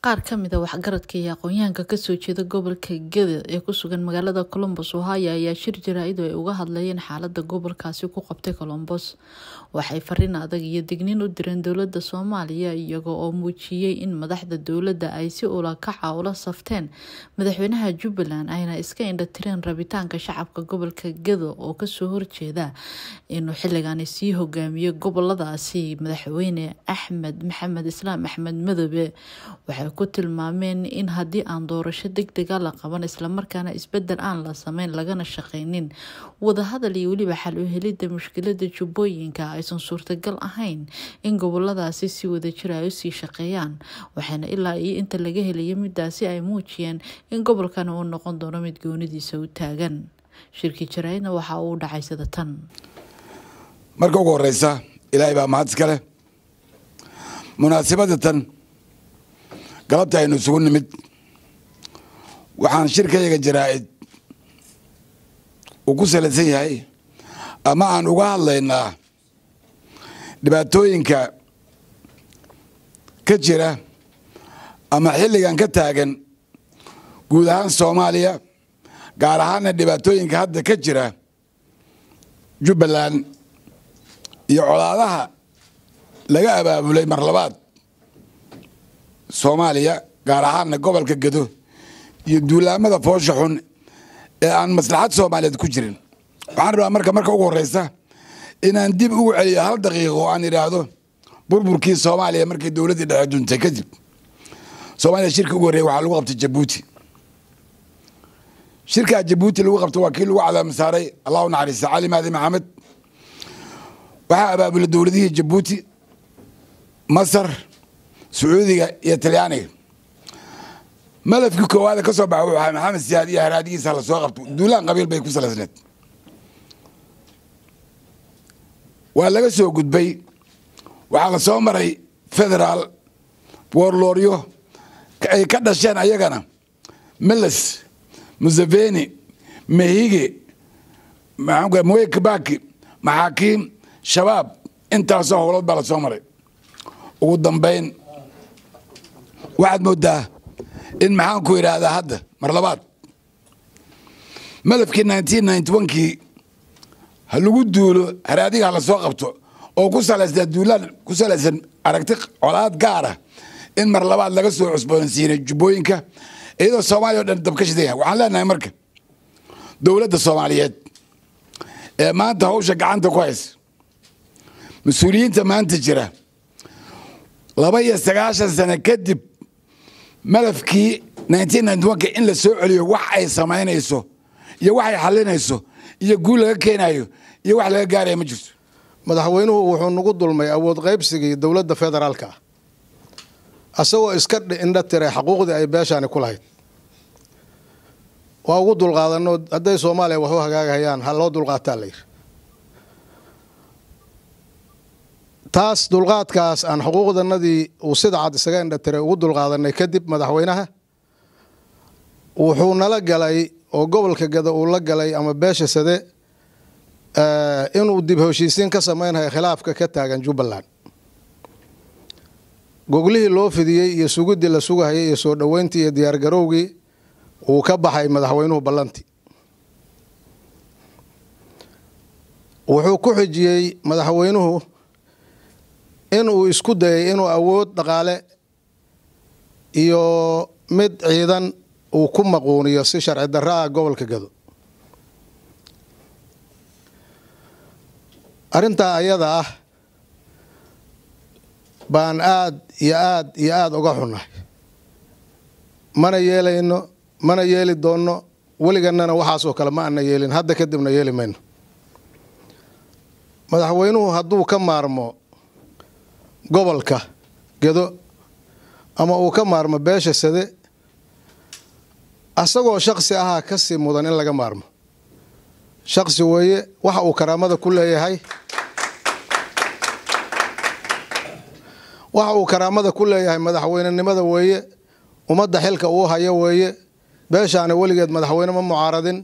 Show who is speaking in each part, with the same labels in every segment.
Speaker 1: qaar ka mid a ah waxgaradka iyo aqoon-yahanka kasoo jeeda gobolka geda ee ku sugan magaalada colombos ohaya ayaa shir jaraa-idu ay uga hadlayeen xaaladda gobolkaasi ku qabtay colombos waxay fariin adag iyo digniin u direen dowladda soomaaliya iyaga oo muujiyey in madaxda dowladda ay si ulakaca ula safteen madaxweynaha jubbaland ayna iska indhatireen rabitaanka shacabka gobolka gedo oo kasoo horjeeda inuu xilligaani sii hogaamiyo goboladaasi madaxweyne axmed maxamed islaam axmed madoobe ku tilmaameen in haddii aan doorasho degdega la qaban islamarkaana isbedel aan la samayn lagana shaqaynin wadahadal iyo weliba xal u helidda mushkilada jubbooyinka aysan suurtagal ahayn in goboladaasi si wada wadajir ay ah usii shaqeeyaan waxaana ilaa iyo inta laga helayo middaasi ay muujiyeen in gobolkana uu noqon doono mid goonidiisa u taagan shirki jaraa'idna waxa uu dhacay sida tan
Speaker 2: marka ugu horeysa ilaahay baa mahad iska leh munaasibada tan galabta aynu isugu nimid waxaan shirkayaga jaraa'id uu ku salaysan yahay ama aan uga hadlaynaa dhibaatooyinka ka jira ama xilligan ka taagan guud ahaan soomaaliya gaar ahaanna dhibaatooyinka hadda ka jira jubbaland iyo colaadaha laga abaabulay mar labaad soomaaliya gaar ahaanna gobolka gedo iyo duulaamada foosha xun ee aan maslaxad soomaaliyeed ku jirin waxaan rabaa marka marka ugu horeysa inaan dib ugu celiyo hal daqiiqo oo aan idhaahdo burburkii soomaaliya markay dowladdii dhexe duntay kadib soomaaliya shirka ugu horreeyey waxaa lagu qabtay jabuuti shirkaa jabuuti lagu qabta waa kii lagu cadaam saaray allahu naxariista cali maadi maxamed waxaa abaabulay dowladihii jabuuti masar sacuudiga iyo talyaaniga malafkii koowaada ka soo baxa wuxuu ahaa maxamed siyaad iyo haraadigiisa la soo qabto duulaan qabiil bay ku salaysneed waa laga soo gudbay waxaa la soo maray federaal worlooryo ay ka dhasheen ayagana meles museveni mehige moye kabaki maxaakiim shabaab intaasoo howlood baa la soo maray ugu dambayn waxaad moodaa in maxaanku idhaahdaa hadda mar labaad madafkii kii ha lagu duulo haraadiga ha la soo qabto oo ku salaysna duulaan ku salaysan aragti colaad gaar ah in mar labaad laga soo cusboonaysiinay jubbooyinka iyadoo soomaaliya o dhan dabka shidaya waxaan leenahay marka dowladda soomaaliyeed ee maanta hawsha gacanta ku haysa mas-uuliyiinta maanta jira laba iyo sagaashan sano kadib malafkii in la soo celiyo wax ay samaynayso iyo wax ay xalinayso iyo guul laga keenayo iyo wax laga gaaraya ma jirto madaxweynuhu
Speaker 3: wuxuu nagu dulmay awood qaybsigii dowladda federaalka ah asagoo iska indha tiray xaquuqdii ay beeshaani ku lahayd waa ugu dulqaadanoo hadday soomaaliya waxu hagaagahayaan ha loo dulqaataa la yidhi taas dulqaadkaas aan xuquuqdanadii uu sida cad isaga indhatiray ugu dulqaadanay kadib madaxweynaha wuxuu nala galay oo gobolka gada uu la galay ama beesha sade eh, inuu dib heshiisiin ka sameynhayo khilaafka ka taagan jubbaland goglihii loo fidiyey iyo sugidii la sugahayay iyo soo dhoweyntii iyo diyaargarowgii wuu ka baxay madaxweynuhu ballanti wuxuu ku xijiyey madaxweynuhu inuu isku dayay inuu awood dhaqaale iyo mid ciidan uu ku maquuniyo si sharci darraha gobolka gado arrintaa ayada ah baan aad iyo aad iyo aada uga xunnahay mana yeelayno mana yeeli doonno weligannana waxaasoo kale ma ana yeelin hadda kadibna yeeli mayno madaxweynuhu hadduu ka maarmo gobolka gedo ama uu ka maarmo beesha sade asagoo shaqsi ahaa ka sii mudan in laga maarmo shaqsi weeye waxa uu karaamada ku leeyahay waxa uu karaamada ku leeyahay madaxweynenimada weeye ummadda xilka uu hayo weeye beeshaana weligeed madaxweyne ma mucaaradin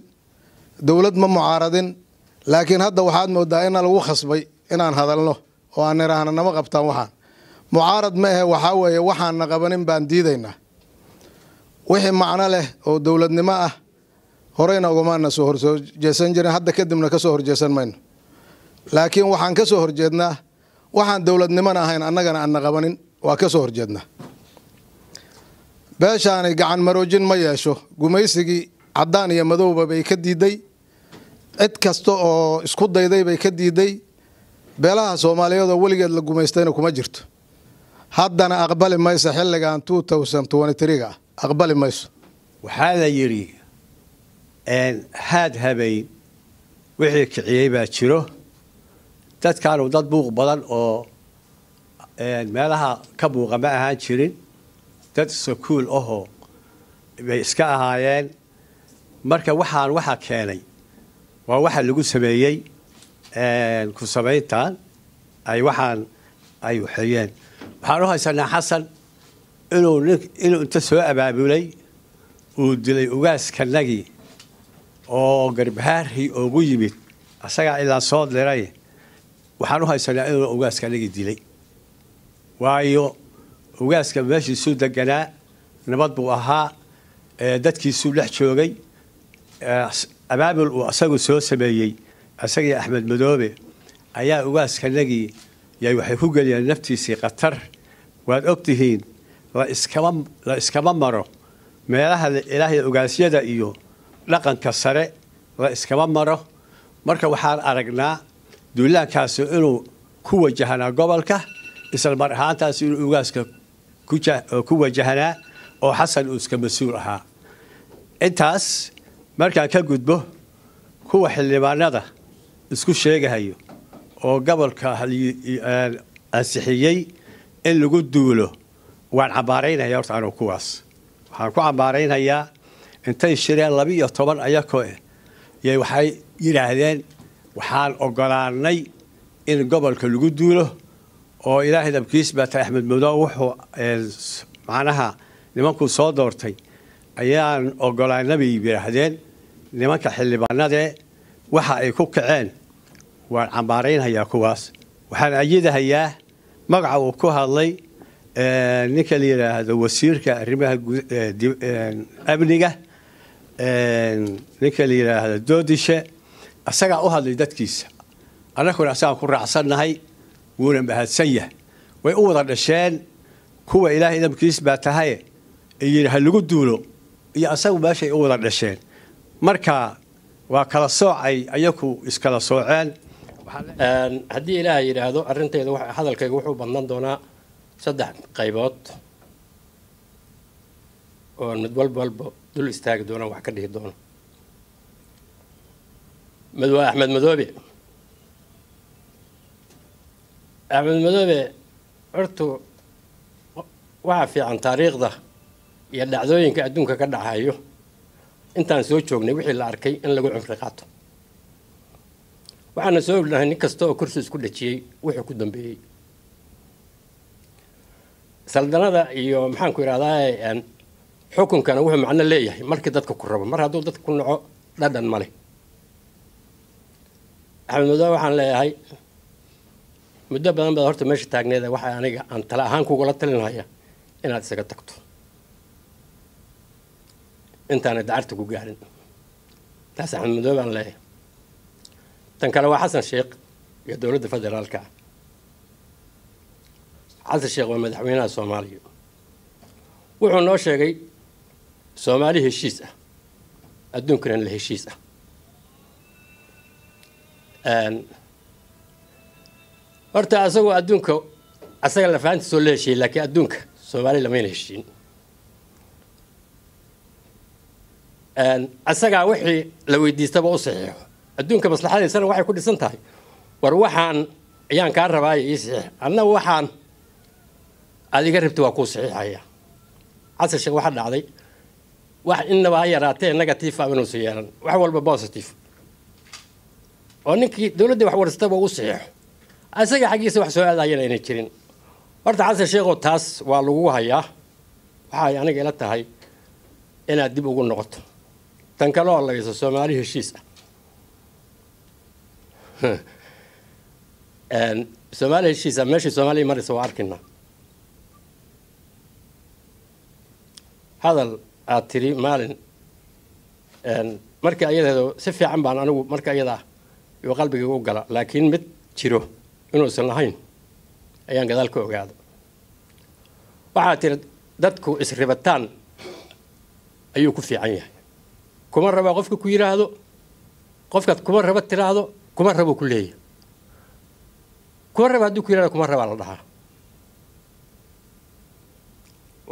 Speaker 3: dowlad ma mucaaradin laakiin hadda waxaad moodaa ina lagu khasbay inaan hadalno oo aan niraahna nama qabtaan waxaan mucaarad maahe waxaa weeye waxaan na qabanin baan diidaynaa wixii macno leh oo dowladnimo ah horeyna ugumaana soo horjeesan jirin hadda kadibna kasoo soo horjeesan mayno laakiin waxaan ka soo horjeednaa waxaan dowladnimona ahayn annagana aanna qabanin waa ka soo horjeednaa beeshaani gacan maroojin ma yeesho gumaysigii caddaan iyo madowba bay ka diidday cid kasta oo isku dayday bay ka diidday beelaha soomaaliyeed oo weligeed la gumaystayna kuma jirto haddana aqbali mayso xilligan two thousand twenty three-ga
Speaker 4: aqbali mayso waxaa la yidhi haad habayn wixii kiciyey baa jiro dadkaanu dad buuq badan oo meelaha ka buuqa ma ahaan jirin dad sakuul ahoo bay iska ahaayeen marka waxaan waxa keenay waa waxa lagu sameeyey ku samayntaan ay waxaan ay waxeeyeen waxaan u haysanaa xasan inuu nin inuu inta soo abaabulay uu dilay ugaaskanagii oo garbahaarhii oogu yimid asagaa ilaa soo diray waxaan u haysanaa inuu ugaaskanagii dilay waayo ugaaska meeshiisuu deganaa nabad buu ahaa dadkiisuu dhex joogay abaabul uu asagu soo sameeyey isagii axmed madoobe ayaa ugaaskanagii y waxay ku geliyeen naftiisii khatar waad ogtihiin la iskama maro meelaha ilaahay ugaasyada iyo dhaqanka sare la iskama maro marka waxaan aragnaa duulaankaasi inuu ku wajahanaa gobolka isla mar ahaantaas inuu ugaaska ku wajahanaa oo xasan uu iska mas-uul ahaa intaas markaan ka gudbo kuwa xildhibaanada isku sheegahayo oo gobolka ansixiyey in lagu duulo waan cambaaraynaya horta anu kuwaas waxaan ku cambaaraynayaa intay shireen laba iyo toban ayakoo yay waxay yidhaahdeen waxaan ogolaanay in gobolka lagu duulo oo ilaahay dabkiis baa tay axmed mudoo wuxuu macnaha nimanku soo doortay ayaan ogolaanabay yidhaahdeen nimanka xildhibaanadee waxa ay ku kaceen waan cambaaraynhayaa kuwaas waxaan ayidahayaa magaca uu ku hadlay ninka la yidhaahdo wasiirka arrimaha amniga ninka la yidhaahdo doodishe isagaa u hadlay dadkiisa annakuna isagaan ku raacsannahay wuuna mahadsan yahay way u wada dhasheen kuwa ilaahay idamkiis baa tahaye yidhi ha lagu duulo iyo isagu meeshay u wada dhasheen marka
Speaker 5: waa kala soocay ayaku iskala sooceen ehm, haddii ilaah yidhaahdo arrintayda hadalkayga wuxuu badnan doonaa saddex qaybood oo mid walba walba dul istaagi doona wax ka dhihi doono mid waa axmed madoobe axmed madoobe hortu waxaa fiican taariikhda iyo dhacdooyinka adduunka ka dhacayo intaan soo joognay wixii la arkay in lagu cumri qaato waxaana soo olnahay nin kasta oo kursiis ku dhajiyey wuxuu ku dambeeyey saldanada iyo maxaanku idhahdaa xukunkana wuxuu macno leeyahay markii dadka ku rabo mar hadduu dadka ku naco dhadhan male axmed mudane waxaan leeyahay muddo badan baad horta meesha taagneeda waxa aniga aan tale ahaan kugula talinhaya inaad isaga tagto intaana dacarta ku gaarin taas axmed madoobe aan leeyahay tan kale waa xasan sheekh iyo dowladda federaalka xasan sheekh waa madaxweynaha soomaaliya wuxuu noo sheegay soomaali heshiis ah adduunkanan la heshiis ah horta asagoo adduunka asaga lafaantiisoo la heshiiyey laakiin adduunka soomaali lamayna heshiin asagaa wixii la weydiistaba u saxiixo adduunka maslaxadiisana waxay ku dhisan tahay war waxaan ayaan kaa rabaayo ii saxiix anna waxaan aad iga rabti waa kuu saxiixaya casasha waxa dhacday wax inaba ha yaraatee negative a ah inuusan yeelan wax walba positive oo ninkii dowladdii wax warstaba u saxiixo isaga xaggiisa wax soo aadayana ayna jirin horta xasan sheekhow taas waa lagu hayaa waxay aniga ila tahay inaad dib ugu noqoto tan kala hadlaysa soomaali heshiis ah soomaali heshiisa meeshii soomaaliya maraysa waa arkaynaa hadal aad tiri maalin marka ayadeedo si fiican baan anigu marka ayadaa u qalbiga u gala laakiin mid jiro inuusan lahayn ayaan gadaal ka ogaado waxaa tiri dadku isribataan ayuu ku fiican yahay kuma rabaa qofka ku yidhaahdo qofkaad kuma raba tiraahdo kuma rabo ku leeyahy kuma raba hadduu ku yihahdo kuma rabaa la dhahaa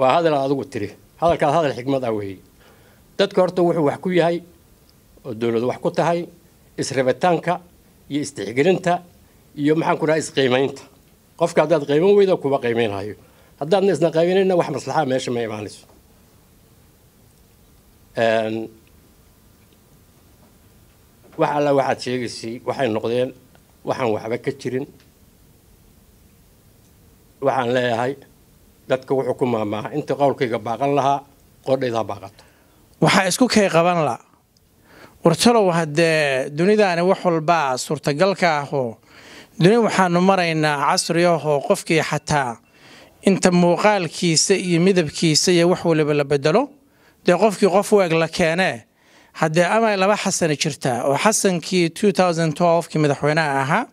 Speaker 5: waa hadal aad adigu tiri hadalkaas hadal xigmad ah weeye dadka horta wuxuu wax ku yahay oo dowladu wax ku tahay israbitaanka iyo istixgelinta iyo maxaan ku dhaha isqiimaynta qofka haddaad qayman weydo kuma qaymaynhayo haddaadna isna qaymanayna wax maslaxaa meesha ma imaanayso ehm, wax alla waxaad sheegaysay waxay noqdeen waxaan waxba ka jirin waxaan leeyahay dadka wuxuu ku maamaaha inta qowlkayga baaqan lahaa qoodhayda ha baaqato
Speaker 6: waxaa isku kay qaban la wartalow haddee dunidaani wax walbaa suurtagalka ahoo duni waxaanu maraynaa casriyahoo qofkii xataa inta muuqaalkiisa iyo midabkiisa iyo wax waliba la bedelo dee qofkii qof weeg la keenee haddee ama laba xasana jirtaa oo xasankii two thousand madaxweynaha ahaa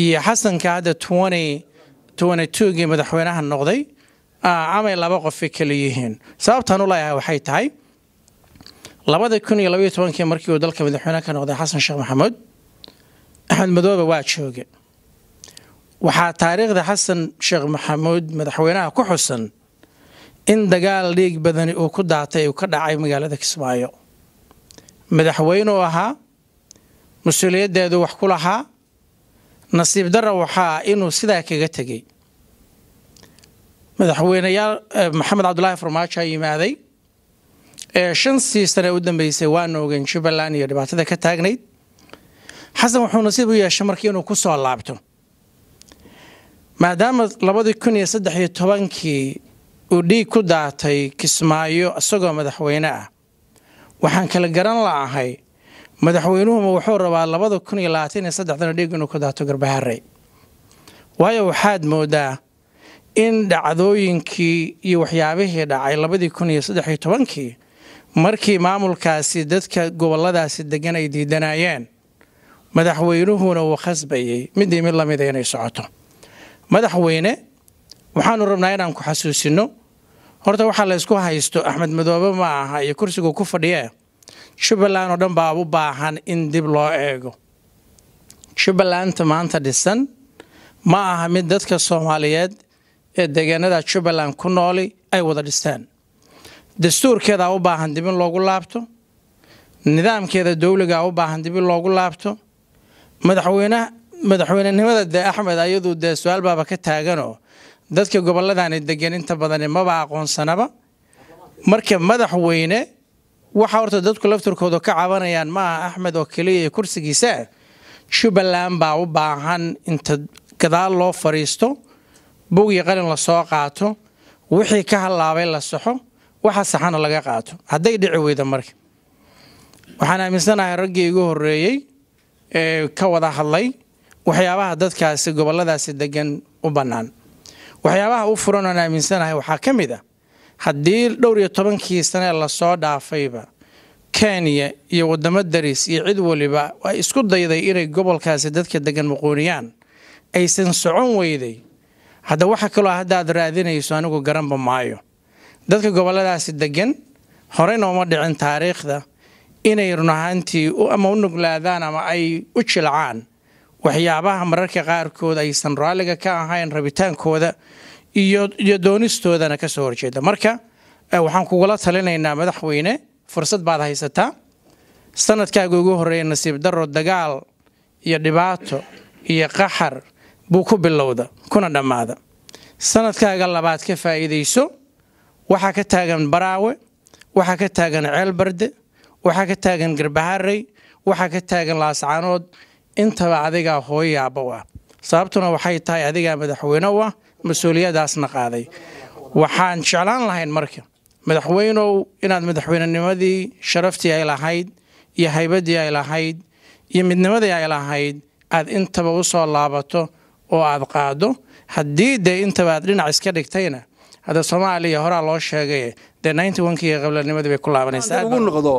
Speaker 6: iyo xasanka hadda twenty madaxweynaha noqday amay laba qofay kala yihiin sababtaan u leeyahay ah waxay tahay labada kun iyo labaiyo tobankii markii uu dalka madaxweyne ka noqday xasan sheekh maxamuud axmed madoobe waa jooga waxaa taariikhda xasan sheekh maxamuud madaxweynaha ku xusan in dagaal dhiig badani uu ku daatay uu ka dhacay magaalada kismaayo madaxweyneu ahaa mas-uuliyaddeedu wax ku lahaa nasiib dara waxaa inuu sidaa kaga tegay madaxweyneyaal eh, maxamed cabdulaahi farmaajo yimaaday ee eh, shan sii sane u dambeysay waana ogeen jubbaland iyo dhibaatada ka taagnayd xasan wuxuu nasiib u yeeshay markii inuu ku soo laabto maadaama labadii kun iyo saddex iyo tobankii uu dhiig ku daatay kismaayo isagoo madaxweyne ah waxaan kala garan la'ahay madaxweynuhuma wuxuu rabaa labada kun iyo labaatan iyo saddexdana dhiig inuu ku daato garbaharey waayo waxaad moodaa in dhacdooyinkii iyo waxyaabihii dhacay labadii kun iyo saddex iyo tobankii markii maamulkaasi dadka gobolladaasi deggan ay diidanaayeen madaxweynuhuna uu khasbayay middii mid lamida inay socoto madaxweyne waxaanu rabnaa inaan ku xasuusinno horta waxaa laysku haysto axmed madoobe ma aha iyo kursigu ku fadhiye jubbaland oo dhan baa u baahan in dib loo eego jubbalanta maanta dhisan ma aha mid dadka soomaaliyeed ee deegaanada jubbaland ku nooli ay wada dhistaan dastuurkeedaa u baahan dib in loogu laabto nidaamkeeda dowligaa u baahan dib in loogu laabto madaxweyne madaxweynenimada dee axmed ayadu dee su-aal baaba ka taaganoo dadka goboladaani degan inta badani maba aqoonsanaba marka madaxweyne waxa horta dadku lafturkooda ka cabanayaan maaha axmed oo keliya ee kursigiisaa jubbaland baa u baahan inta gadaal loo fadhiisto bogyo qalin lasoo qaato wixii ka hallaabay la saxo waxa saxana laga qaato hadday dhici weyda marka waxaan aaminsanahay raggii igu horreeyey ee ka wada hadlay waxyaabaha dadkaasi gobolladaasi degan u bannaan waxyaabaha u furan oan aaminsanahay waxaa ka mid a ah. haddii dhowr iyo tobankii sane lasoo dhaafayba kenya iyo wadamo daris iyo cid waliba ay isku dayday inay gobolkaasi dadka degan muquuniyaan aysan socon weyday hadda waxa kaloo haddaad raadinayso anigu garanba maayo dadka gobolladaasi degan horeyna uma dhicin taariikhda inay run ahaantii ama u nuglaadaan ama ay u jilcaan waxyaabaha mararka qaarkood aysan raalliga ka ahayn rabitaankooda iyo doonistoodana ka soo horjeeda marka eh, waxaan kugula talinaynaa madaxweyne fursad baad haysataa sanadkaaga ugu horeeya nasiib daro dagaal iyo dhibaato iyo qaxar buu ku bilowda kuna dhammaada sanadkaaga labaad ka faa'iidayso waxaa ka taagan baraawe waxaa ka taagan ceelbarde waxaa ka taagan garbaharey waxaa ka taagan laascaanood intaba adigaa hooyayaabo ah sababtuna waxay tahay adigaa madaxweyne u ah mas-uuliyadaasna qaaday waxaan jeclaan lahayn marka madaxweynow inaad madaxweynenimadii sharaftii ay lahayd iyo haybaddii ay lahayd iyo midnimadii ay lahayd aad intaba usoo laabato oo aad qaado haddii dee intaba aad dhinac iska dhigtayna hadda soomaaliya horaa loo sheegay dee ninty onekiiga qablanimadii bay ku laabanaysaa ugu
Speaker 7: noqdo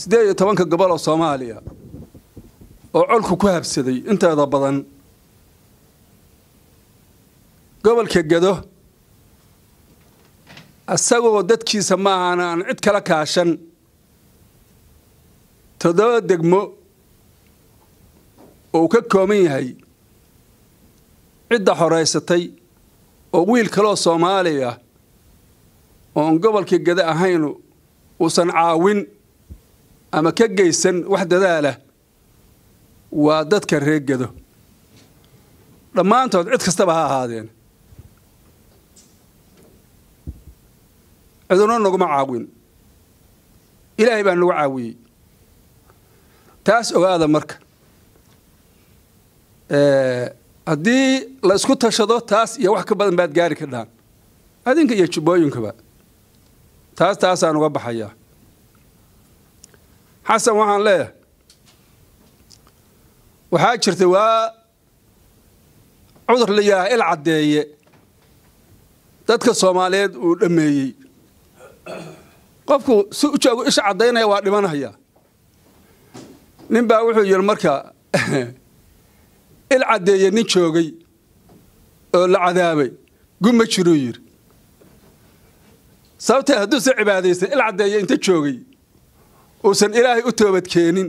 Speaker 7: siddeed iyo tobanka gobol oo soomaaliya oo colku ku habsaday inteeda badan gobolka gado asagoo dadkiisa ma ahan aan cid kala kaashan toddoba degmo oo uu ka kooban yahay cidda xoraysatay oo wiil kaloo soomaaliya ah oon gobolka gado ahaynu uusan caawin ama ka geysan wax dadaalah waa dadka reegado dhammaantood cid kastaba ha ahaadeen ciduno naguma caawin ilaahay baa nagu caawiyey taas ogaada marka haddii la isku tashado taas iyo wax ka badan baad gaari kardhaan adinka iyo jubbooyinkaba taas taasaan uga baxayaa xasan waxaan leeyahay waxaa jirta waa cudur la yaaha il caddeeye dadka soomaaliyeed uu dhammeeyey qofku si u joogu isha caddaynaya waa dhimanaya nin baa wuxuu yidhi marka il caddeeye nin joogay oo la cadaabay gu ma jiruu yidhi sababta hadduu se cibaadaysan il caddeeye inta joogay uusan ilaahay u toobad keenin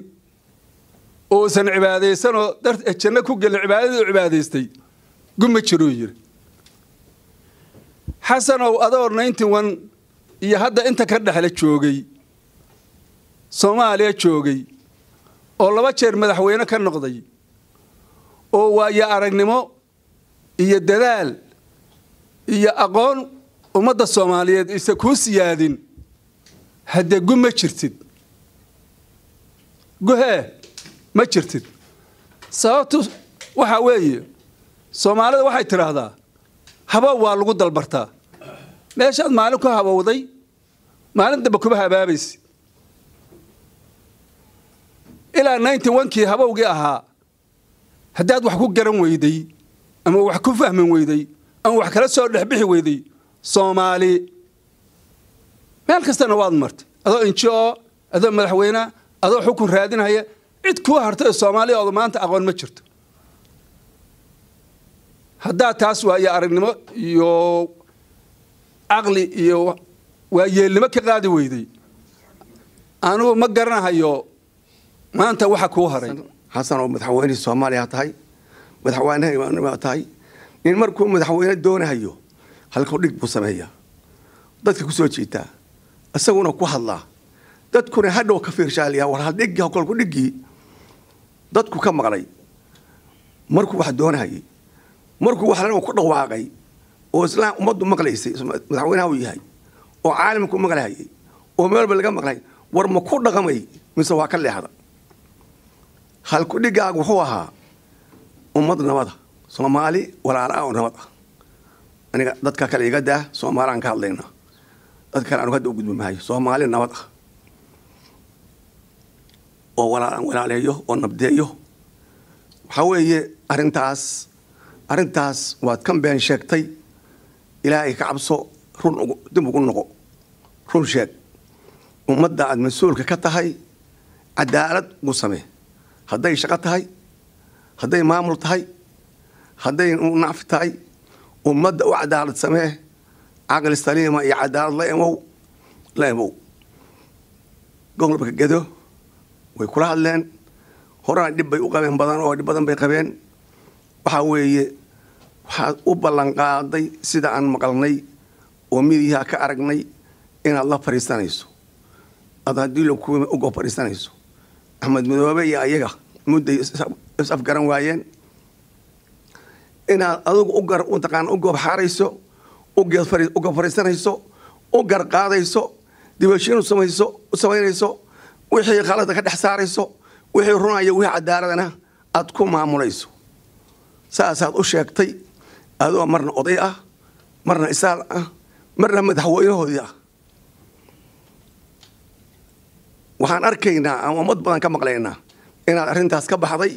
Speaker 7: uusan cibaadaysanoo janno ku gelin cibaadadii u cibaadaystay guma jiruu yidhi xasanow adoo ninety one iyo hadda inta ka dhexle joogay soomaaliya joogay oo laba jeer madaxweyne ka noqday oo waayo aragnimo iyo dadaal iyo aqoon ummadda soomaaliyeed isa kuu siyaadin haddee gu ma jirtid guhee ma jirtid sababtu waxa weeye soomaalida waxay tidhaahdaa habow waa lagu dalbartaa meeshaad maalin ku habowday maalin dambe kuma habaabaysid ilaa ninety onkii habowgii ahaa haddaad wax ku garan weyday ama wax ku fahmin weyday ama wax kala soo dhexbixi weyday soomaali meel kastana waad martay adoo injio adoo madaxweyne adoo xukun raadinaya cid ku hartay soomaaliya maanta aqoon ma jirto haddaa taas waayo aragnimo iyo caqli iyo waayeelnimo ka qaadi weyday anugu ma garanahayo
Speaker 8: maanta waxa kuu haray xasan oo madaxweyne soomaaliya tahay madaxweyneha tahay nin markuu madaxweyne doonahayo halkuu dhig buu sameeyaa dadka ku soo jiitaa isaguna ku hadlaa dadkuna hadhow ka fiirshaaliyaa war hadhigi hakolku dhigii dadku ka maqlay markuu wax doonahayay markuu waxlana ku dhawaaqay oo islaan ummaddu maqlaysay madaxweynaha uu yahay oo caalamku maqlahayay oo meelba laga maqlay war ma ku dhaqamay mise waa ka leexda halku dhigaagu wuxuu ahaa ummad nabada soomaali walaalaah oo nabad ah aniga dadka kale iga daa soomaalaan ka hadlayna dad kale anugu hadda u gudbi maayo soomaali nabad ah oo walaaleeyo oo nabdeeyo waxaa weeye arintaas arintaas waad kan been sheegtay ilaahay ka cabso run dib ugu noqo run sheeg ummadda aad mas-uulka ka tahay cadaalad ugu samee hadday shaqo tahay hadday maamul tahay hadday nacfi tahay ummadda u cadaalad samee caqli saliima iyo cadaalad la imow la imow gobolka gedo way kula hadleen horena dhib bay u qabeen badan oo dhib badan bay qabeen waxaa weeye waxaad u ballanqaaday sida aan maqalnay oo midiyaha ka aragnay inaad la fariisanayso ad haddii lakuwima ugo fariisanayso axmed madoobe iyo ayaga mudday is afgaran waayeen inaad adigu uqaana u goobxaarayso ugob fariisanayso u garqaadayso dibashiin u samaynayso wixii khalada ka dhex saarayso wixii runaya wixii cadaaladana aad ku maamulayso saasaad u sheegtay adoo marna oday ah marna isaal ah marna madaxweynahoodii ah waxaan arkaynaa aan ummad badan ka maqlaynaa inaad arrintaas ka baxday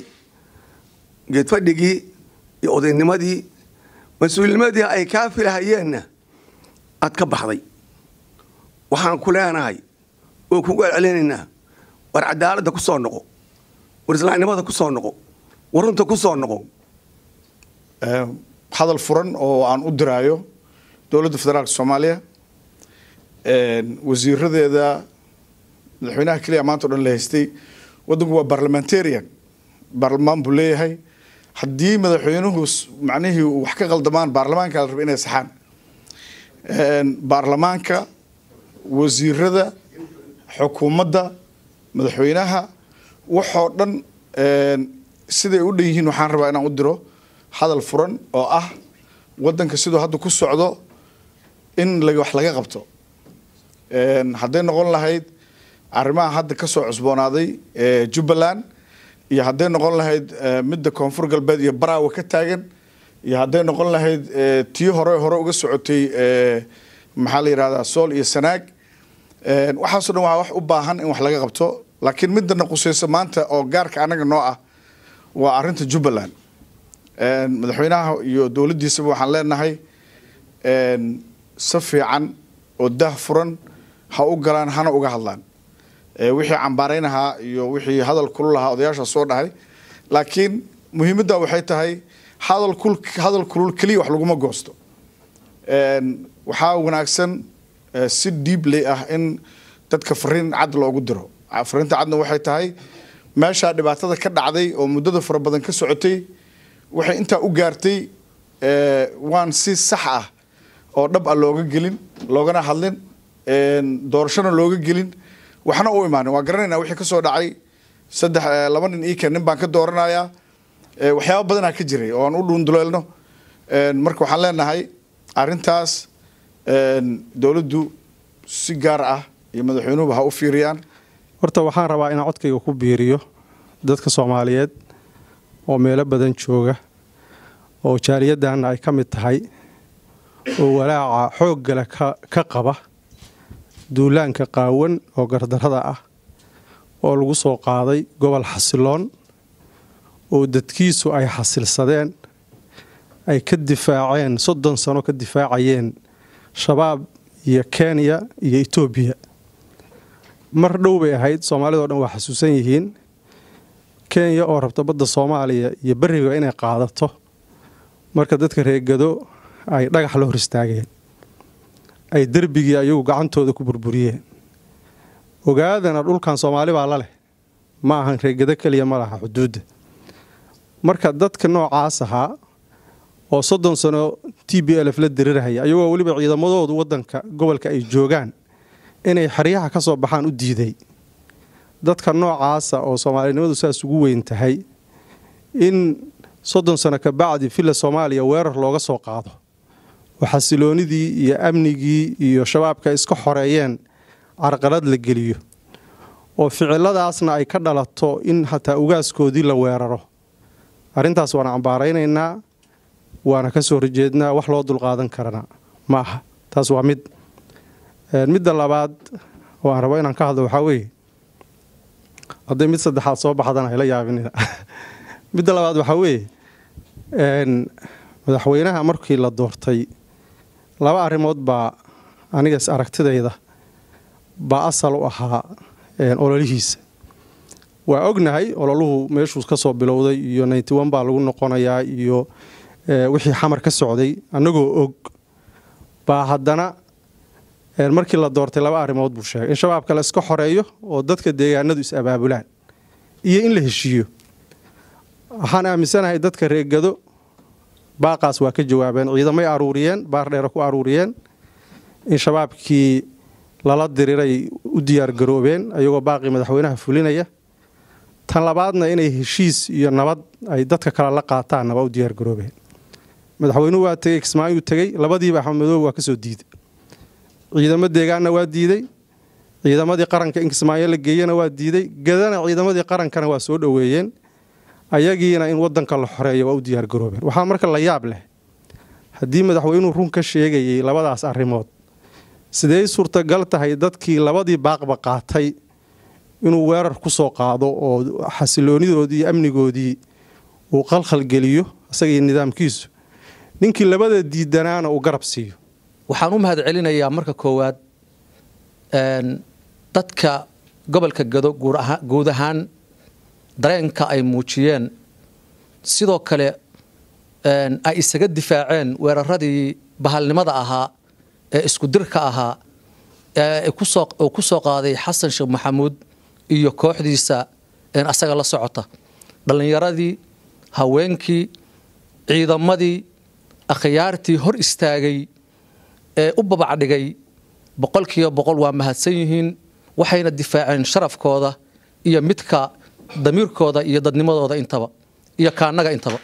Speaker 8: geedfadhigii iyo odaynimadii mas uulnimadii ay kaa filahayeenna aad ka baxday waxaan ku leenahay oo kugu celcelinaynaa war cadaalada soo noqo
Speaker 1: war islaamnimada kusoo noqo warunta runta kusoo noqo ehm, hadal furan oo aan u diraayo dowladda federaalk soomaaliya ehm, wasiiradeeda madaxweynaha keliya maanta o dhan la haystay waddanku waa barlamentarian baarlamaan buu leeyahay haddii madaxweynuhu macnihii wax ka qaldamaan baarlamaanka la raba inay saxaan ehm, baarlamaanka wasiirada xukuumadda madaxweynaha waxoo dhan eh, siday u dhan yihiin waxaan rabaa inaan u diro hadal furan oo ah wadanka siduu hadda ku socdo in wax laga qabto eh, hadday noqon lahayd arrimaha hadda kasoo cusboonaaday eh, jubbaland iyo hadday noqon lahayd midda koonfur galbeed iyo baraawa ka taagan iyo hadday noqon lahayd tii hore hore uga socotay maxaa la yidhahdaa sool iyo sanaag waxaaso dhan waa wax u baahan in wax laga qabto laakiin na qusayso maanta oo gaarka anaga noo ah waa arinta jubbaland madaxweynaha iyo dowladdiisaba waxaan leenahay si fiican oo daah furan ha u galaan hana uga hadlaan wixii cambaaraynahaa iyo wixii hadal kulu lahaa odayaashaa soo dhahay laakiin muhiimadda waxay tahay hadal kul hadal kulul keliya wax laguma goosto waxaa wanaagsan si diibley ah in dadka fariin cad loogu diro afarinta cadna waxay tahay meeshaa dhibaatada ka dhacday oo muddada fara badan ka socotay waxay intaa u gaartay eh, waan si sax ah oo dhab a ah looga gelin loogana hadlin doorashona looga gelin waxna u imaanin waa garanaynaa wixii ka soo dhacay saddex eh, laba nin ii ken nin baan ka dooranayaa eh, waxyaaba badanaa ka jiray oo aan u dhuunduleelno marka waxaan leenahay arintaas dowladdu si gaar ah iyo madaxweynuhuba ha u fiiriyaan
Speaker 9: horta waxaan rabaa inaan codkayga ku biiriyo dadka soomaaliyeed oo meelo badan jooga oo jaaliyaddaanna ay ka mid tahay oo walaaca xooggale ka qaba duulaanka qaawan oo gardarada ah oo lagu soo qaaday gobol xasiloon oo dadkiisu ay xasilsadeen ay ka difaaceen soddon sano ka difaacayeen shabaab iyo kenya iyo etoobiya mar dhow bay ahayd soomaalida o dhan waa xasuusan yihiin kenya oo rabta badda soomaaliya iyo beriga inay qaadato marka dadka reegado ay dhagax la hor istaageen ay derbigii ayagu gacantooda ku burburiyeen ogaadana dhulkan soomaali baa la leh ma ahan reegado keliya ma laha xuduudda marka dadka noocaas ahaa oo soddon sano t b lf la dirirahaya ayagoo weliba ciidamadoodu waddanka gobolka ay joogaan inay xeryaha ka soo baxaan u diiday dadka noocaasa oo soomaalinimadu saas ugu weyn tahay in soddon sano ka bacdi villa soomaaliya weerar looga soo qaado oo xasiloonidii iyo amnigii iyo shabaabka iska xoreeyeen carqalad la geliyo oo ficiladaasna ay ka dhalato in hataa ugaaskoodii la weeraro arrintaas waana cambaaraynaynaa waana ka soo horjeednaa wax loo dulqaadan karana ma aha taas waa mid midda labaad oo aan rabo inaan ka hadlo waxaa weeye hadday mid saddexaad soo baxdana ayla yaabin midda labaad waxaa weeye madaxweynaha markii la doortay laba arrimood baa anigas aragtidayda baa asal u ahaa ololihiisa waa ognahay ololuhu meeshuu ka soo bilowday iyo ninty one baa lagu noqonayaa iyo wixii xamar ka socday annagoo og baa haddana markii la doortay laba arrimood buu sheegay in shabaabka la iska xoreeyo oo dadka deegaanadu is-abaabulaan iyo in la heshiiyo waxaan aaminsanahay dadka reegado baaqaas waa ka jawaabeen ciidamay aruuriyeen baardheera ku aruuriyeen in shabaabkii lala diriray u diyaargaroobeen ayagoo baaqii madaxweynaha fulinaya tan labaadna inay heshiis iyo nabad ay dadka kale la qaataanna waa u diyaargaroobeen madaxweynuhu waa tegey kismaayuu tegey labadiiba axmed madoobe waa ka soo diiday ciidamo deegaanna waa diiday ciidamadii qaranka inkismaayo la geeyena waa diiday gadana ciidamadii qarankana waa soo dhoweeyeen ayagiina in wadanka la xoreeyo waa u diyaargaroobeen waxaa marka la yaab leh haddii madaxweynuu run ka sheegayay labadaas arrimood siday suurtagal tahay dadkii labadii baaqba qaatay inuu weerar ku soo qaado oo xasiloonidoodii iyo amnigoodii uu qalkhal geliyo isagii nidaamkiisu ninkii labada diidanaana uu garab siiyo waxaan u mahad celinayaa marka koowaad
Speaker 10: dadka gobolka gado guud ahaan dareenka ay muujiyeen sidoo kale ay isaga difaaceen weeraradii bahalnimada ahaa ee iskudirka ahaa uu ku soo qaaday xasan sheekh maxamuud iyo kooxdiisa asaga la socota dhallinyaradii haweenkii ciidamadii akhyaartii hor istaagay ee u babacdhigay boqolkiiba boqol waa mahadsan yihiin waxayna difaaceen sharafkooda iyo midka damiirkooda iyo dadnimadooda intaba iyo kaannaga intaba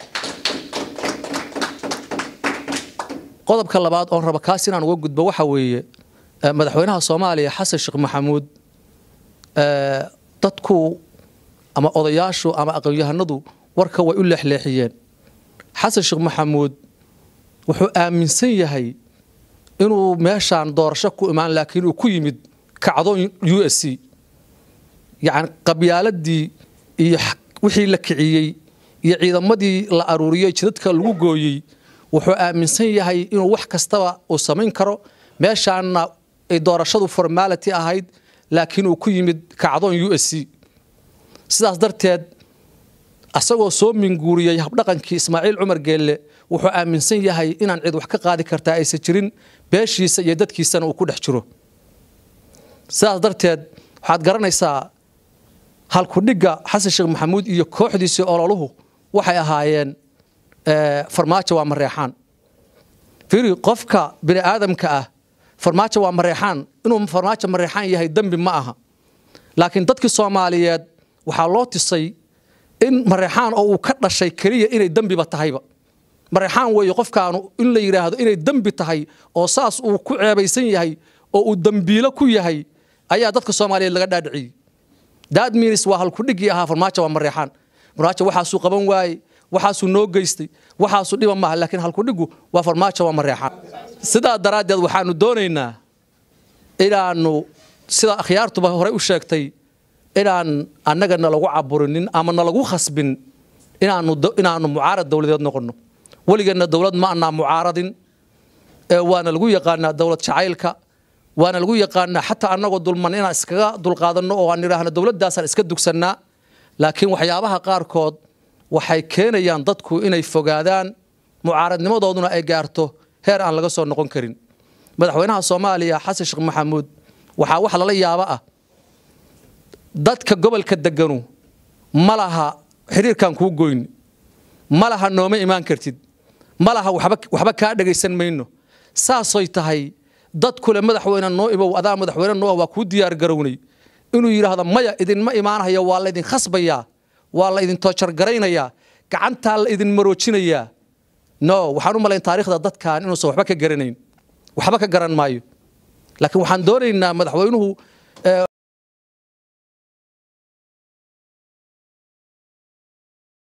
Speaker 10: qodobka labaad oon raba kaas inaan uga gudbo waxa weeye madaxweynaha soomaaliya xasan sheekh maxamuud dadku ama odayaashu ama aqoonyahanadu warka way u leexleexiyeen xasan sheekh maxamuud wuxuu aaminsan yahay inuu meeshaan doorasho ku imaan laakiin uu ku yimid kacdooyin u s c yacni qabyaaladii iyo wixii la kiciyey iyo ciidamadii la aruuriyey jidadka lagu gooyey wuxuu aaminsan yahay inuu wax kastaba uu samayn karo meeshaanna ay doorashadu formality ahayd laakiin uu ku yimid kacdoon u s c sidaas darteed asagoo soo minguuriyey habdhaqankii ismaaciil cumar geelle wuxuu aaminsan yahay inaan cid wax ka qaadi kartaa aysan jirin beeshiisa iyo dadkiisana uu ku dhex jiro sidaas darteed waxaad garanaysaa halkudhigga xasan sheekh maxamuud iyo kooxdiisii ololuhu waxay ahaayeen farmaajo waa mareexaan firi qofka bini aadamka ah farmaajo waa mareexaan inuu farmaajo mareexaan yahay dembi ma aha laakiin dadkii soomaaliyeed waxaa loo tisay in mareexaan oo uu ka dhashay keliya inay dembiba tahayba mareexaan weeye qofkaanu in la yidhaahdo inay dembi tahay oo saas uu ku ceebaysan yahay oo uu dembiilo ku yahay ayaa dadka soomaaliyeed laga dhaadhiciyey daadminis waa halkudhiggii ahaa farmaajo waa mareexaan maraajo waxaasuu qaban waaye waxaasuu noo geystay waxaasuu dhiban maaha laakiin halkudhiggu waa farmaajo waa mareexaan sidaa daraaddeed waxaanu doonaynaa inaanu sida akhyaartuba horey u sheegtay inaan annaga nalagu caburinin ama nalagu khasbin inaanu mucaarad dawladeed noqonno weligeenna dowlad ma anaa mucaaradin waana lagu yaqaanaa dowlad jacaylka waana lagu yaqaanaa xataa annagoo dulman inaan iskaga dulqaadanno oo aan idhaahno dowladdaasaan iska dugsannaa laakiin waxyaabaha qaarkood waxay keenayaan dadku inay fogaadaan mucaaradnimadooduna ay gaarto heer aan laga soo noqon karin madaxweynaha soomaaliya xasan sheekh maxamuud waxaa wax lala yaabo ah dadka gobolka deganu ma laha xidhiirkaan kuu goyn ma laha nooma imaan kartid malaha laha waxba kaa dhegaysan mayno saasay tahay dad kule madaxweyne noo ibow adaa madaxweyne noo waa kuu diyaar garownay inuu yidhaahdo maya idinma imaanhaya waa laydin khasbayaa waa la ydin toojargaraynayaa gacantaa la ydin maroojinayaa no waxaan u malayn taarikhda dadkan inuusan waxba ka garanayn waxba ka garan maayo laakiin waxaan doonaynaa
Speaker 1: madaxweynuhu eh,